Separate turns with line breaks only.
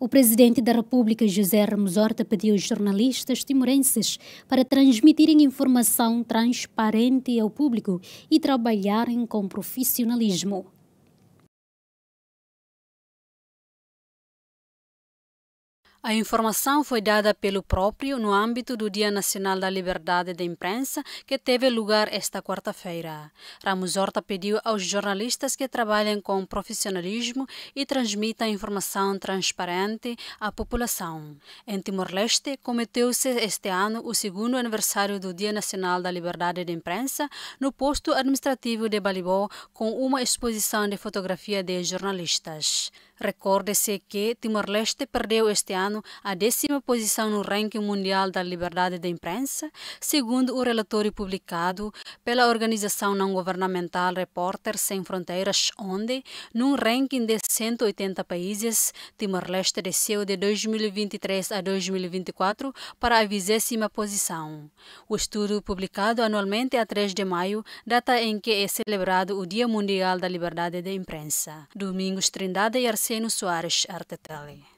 O presidente da República, José Ramos Horta, pediu aos jornalistas timorenses para
transmitirem informação transparente ao público e trabalharem com profissionalismo. A informação foi dada pelo próprio no âmbito do Dia Nacional da
Liberdade da Imprensa, que teve lugar esta quarta-feira. Ramos Horta pediu aos jornalistas que trabalhem com profissionalismo e transmitam informação transparente à população. Em Timor-Leste, cometeu-se este ano o segundo aniversário do Dia Nacional da Liberdade da Imprensa no posto administrativo de Balibó, com uma exposição de fotografia de jornalistas. Recorde-se que Timor-Leste perdeu este ano a décima posição no ranking mundial da liberdade de imprensa, segundo o relatório publicado pela organização não governamental Repórteres Sem Fronteiras, onde, num ranking de 180 países, Timor-Leste desceu de 2023 a 2024 para a vigésima posição. O estudo, publicado anualmente a 3 de maio, data em que é celebrado o Dia
Mundial da Liberdade de Imprensa. Domingos Trindade e Arce Marcelo Soares Artetelli.